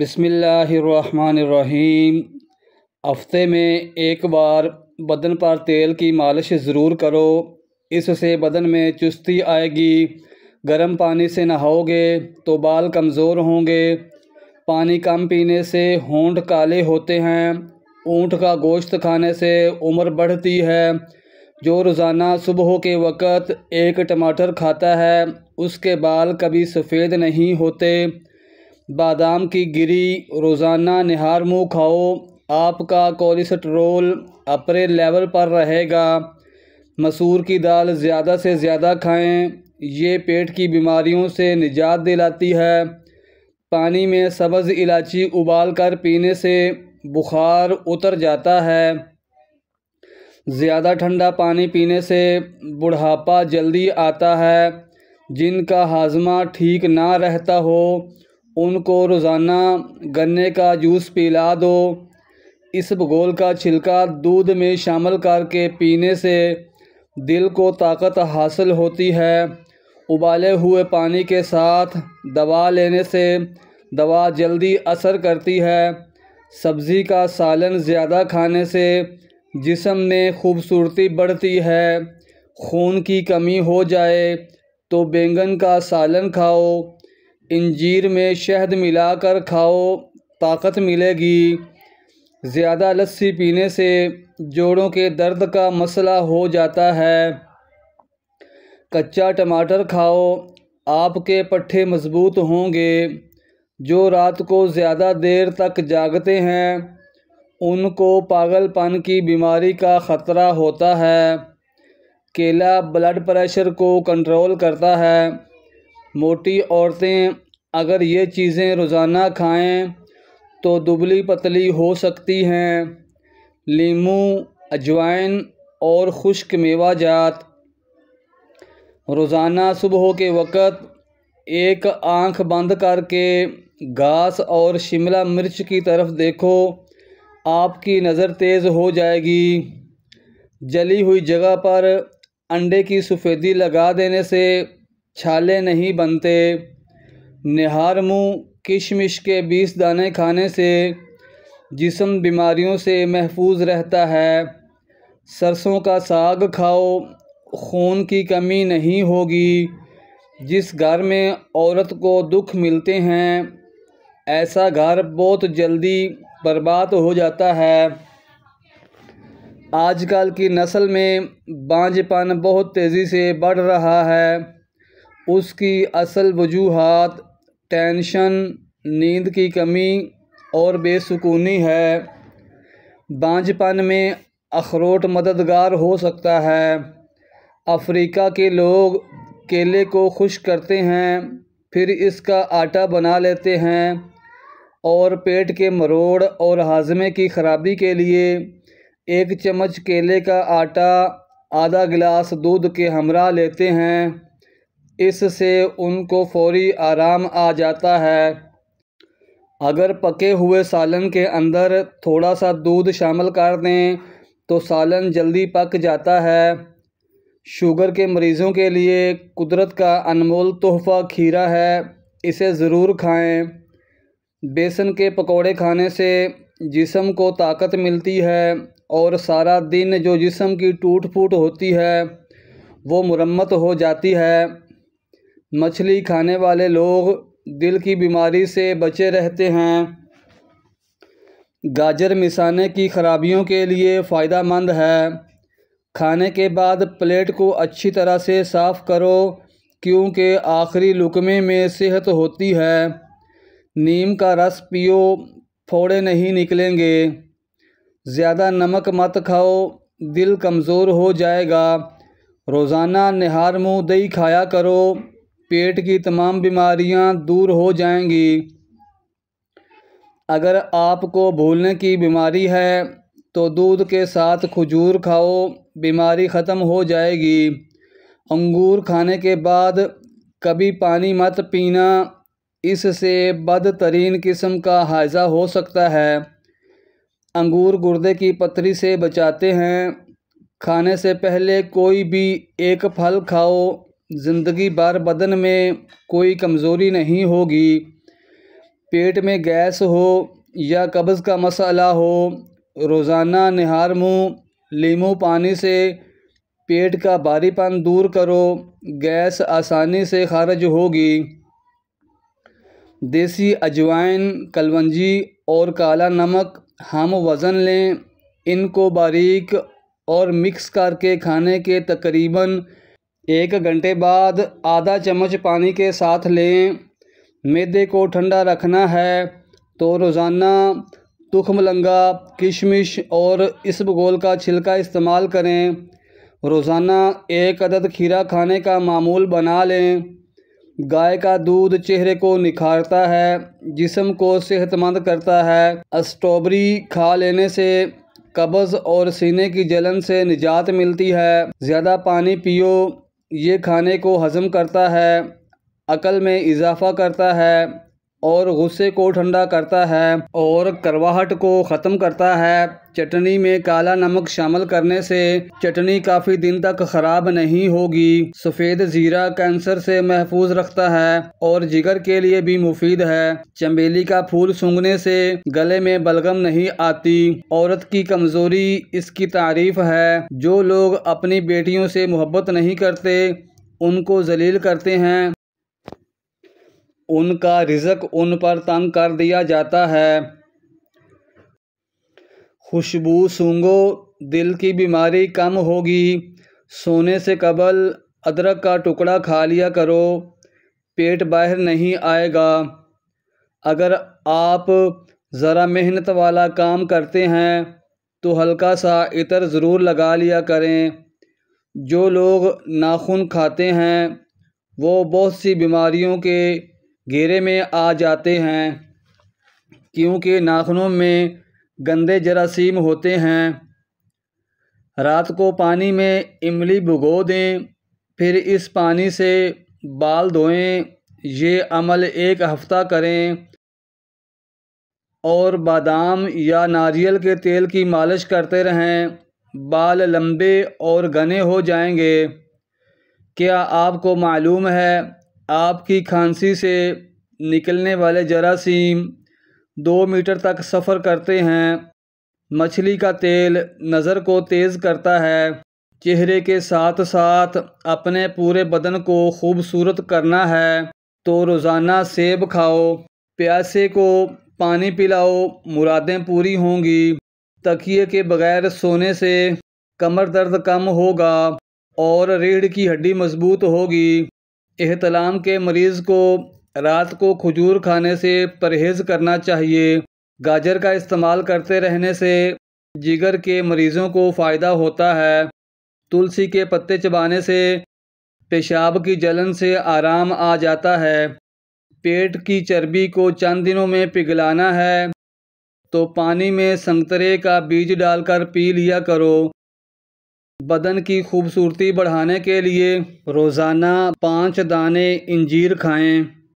बिसमीम हफ्ते में एक बार बदन पर तेल की मालिश ज़रूर करो इससे बदन में चुस्ती आएगी गर्म पानी से नहाओगे तो बाल कमज़ोर होंगे पानी कम पीने से होंठ काले होते हैं ऊँट का गोश्त खाने से उम्र बढ़ती है जो रोज़ाना सुबह के वक़्त एक टमाटर खाता है उसके बाल कभी सफ़ेद नहीं होते बादाम की गिरी रोज़ाना निहार मुँह खाओ आपका कोलेस्ट्रोल अपने लेवल पर रहेगा मसूर की दाल ज़्यादा से ज़्यादा खाएं ये पेट की बीमारियों से निजात दिलाती है पानी में सब्ज़ इलायची उबाल कर पीने से बुखार उतर जाता है ज़्यादा ठंडा पानी पीने से बुढ़ापा जल्दी आता है जिनका हाजमा ठीक ना रहता हो उनको रोज़ाना गन्ने का जूस पिला दो इस भगोल का छिलका दूध में शामिल करके पीने से दिल को ताकत हासिल होती है उबाले हुए पानी के साथ दवा लेने से दवा जल्दी असर करती है सब्ज़ी का सालन ज़्यादा खाने से जिसम में खूबसूरती बढ़ती है खून की कमी हो जाए तो बैंगन का सालन खाओ इंजीर में शहद मिलाकर खाओ ताकत मिलेगी ज़्यादा लस्सी पीने से जोड़ों के दर्द का मसला हो जाता है कच्चा टमाटर खाओ आपके पट्ठे मजबूत होंगे जो रात को ज़्यादा देर तक जागते हैं उनको पागलपन की बीमारी का ख़तरा होता है केला ब्लड प्रेशर को कंट्रोल करता है मोटी औरतें अगर ये चीज़ें रोज़ाना खाएं तो दुबली पतली हो सकती हैं लीम अजवाइन और खुश्क मेवा जात रोज़ाना सुबह के वक़्त एक आंख बंद करके घास और शिमला मिर्च की तरफ देखो आपकी नज़र तेज़ हो जाएगी जली हुई जगह पर अंडे की सफ़ेदी लगा देने से छाले नहीं बनते निहार मुँह किशमिश के बीस दाने खाने से जिसम बीमारियों से महफूज रहता है सरसों का साग खाओ खून की कमी नहीं होगी जिस घर में औरत को दुख मिलते हैं ऐसा घर बहुत जल्दी बर्बाद हो जाता है आजकल की नस्ल में बांझपन बहुत तेज़ी से बढ़ रहा है उसकी असल वजूहत टेंशन नींद की कमी और बेसुकूनी है बांझपन में अखरोट मददगार हो सकता है अफ्रीका के लोग केले को खुश करते हैं फिर इसका आटा बना लेते हैं और पेट के मरोड़ और हाजमे की खराबी के लिए एक चम्मच केले का आटा आधा गिलास दूध के हमरा लेते हैं इससे उनको फौरी आराम आ जाता है अगर पके हुए सालन के अंदर थोड़ा सा दूध शामिल कर दें तो सालन जल्दी पक जाता है शुगर के मरीज़ों के लिए कुदरत का अनमोल तोहफ़ा खीरा है इसे ज़रूर खाएं बेसन के पकोड़े खाने से जिसम को ताकत मिलती है और सारा दिन जो जिसम की टूट फूट होती है वो मुरम्मत हो जाती है मछली खाने वाले लोग दिल की बीमारी से बचे रहते हैं गाजर मिसाने की खराबियों के लिए फ़ायदा मंद है खाने के बाद प्लेट को अच्छी तरह से साफ़ करो क्योंकि आखिरी लुकमे में सेहत होती है नीम का रस पियो फोड़े नहीं निकलेंगे ज़्यादा नमक मत खाओ दिल कमज़ोर हो जाएगा रोज़ाना निहार मुँह दही खाया करो पेट की तमाम बीमारियां दूर हो जाएंगी अगर आपको भूलने की बीमारी है तो दूध के साथ खजूर खाओ बीमारी ख़त्म हो जाएगी अंगूर खाने के बाद कभी पानी मत पीना इससे बदतरीन किस्म का हाइजा हो सकता है अंगूर गुर्दे की पथरी से बचाते हैं खाने से पहले कोई भी एक फल खाओ ज़िंदगी भर बदन में कोई कमज़ोरी नहीं होगी पेट में गैस हो या कब्ज़ का मसाला हो रोज़ाना निहार मुँह लीमू पानी से पेट का भारीपन दूर करो गैस आसानी से खारज होगी देसी अजवाइन कलवंजी और काला नमक हम वज़न लें इनको बारीक और मिक्स करके खाने के तकरीबन एक घंटे बाद आधा चम्मच पानी के साथ लें मैदे को ठंडा रखना है तो रोज़ाना तुखमलंगा किशमिश और इसबगोल का छिलका इस्तेमाल करें रोज़ाना एक अदद खीरा खाने का मामूल बना लें गाय का दूध चेहरे को निखारता है जिसम को सेहतमंद करता है स्ट्रॉबेरी खा लेने से कब्ज़ और सीने की जलन से निजात मिलती है ज़्यादा पानी पियो ये खाने को हज़म करता है अकल में इजाफ़ा करता है और गुस्से को ठंडा करता है और करवाहट को ख़त्म करता है चटनी में काला नमक शामिल करने से चटनी काफ़ी दिन तक ख़राब नहीं होगी सफ़ेद ज़ीरा कैंसर से महफूज रखता है और जिगर के लिए भी मुफीद है चमेली का फूल सूंघने से गले में बलगम नहीं आती औरत की कमज़ोरी इसकी तारीफ है जो लोग अपनी बेटियों से मोहब्बत नहीं करते उनको जलील करते हैं उनका रिज़क उन पर तंग कर दिया जाता है खुशबू सूंगो दिल की बीमारी कम होगी सोने से कबल अदरक का टुकड़ा खा लिया करो पेट बाहर नहीं आएगा अगर आप ज़रा मेहनत वाला काम करते हैं तो हल्का सा इतर ज़रूर लगा लिया करें जो लोग नाखून खाते हैं वो बहुत सी बीमारियों के घेरे में आ जाते हैं क्योंकि नाखनों में गंदे जरासीम होते हैं रात को पानी में इमली भुगो दें फिर इस पानी से बाल धोएं ये अमल एक हफ़्ता करें और बादाम या नारियल के तेल की मालिश करते रहें बाल लंबे और घने हो जाएंगे क्या आपको मालूम है आपकी खांसी से निकलने वाले जरासीम दो मीटर तक सफ़र करते हैं मछली का तेल नज़र को तेज़ करता है चेहरे के साथ साथ अपने पूरे बदन को खूबसूरत करना है तो रोज़ाना सेब खाओ प्यासे को पानी पिलाओ मुरादें पूरी होंगी तकिए के बगैर सोने से कमर दर्द कम होगा और रीढ़ की हड्डी मजबूत होगी एहतलाम के मरीज़ को रात को खजूर खाने से परहेज़ करना चाहिए गाजर का इस्तेमाल करते रहने से जिगर के मरीज़ों को फ़ायदा होता है तुलसी के पत्ते चबाने से पेशाब की जलन से आराम आ जाता है पेट की चर्बी को चंद दिनों में पिघलाना है तो पानी में संतरे का बीज डालकर पी लिया करो बदन की खूबसूरती बढ़ाने के लिए रोज़ाना पाँच दाने इंजीर खाएं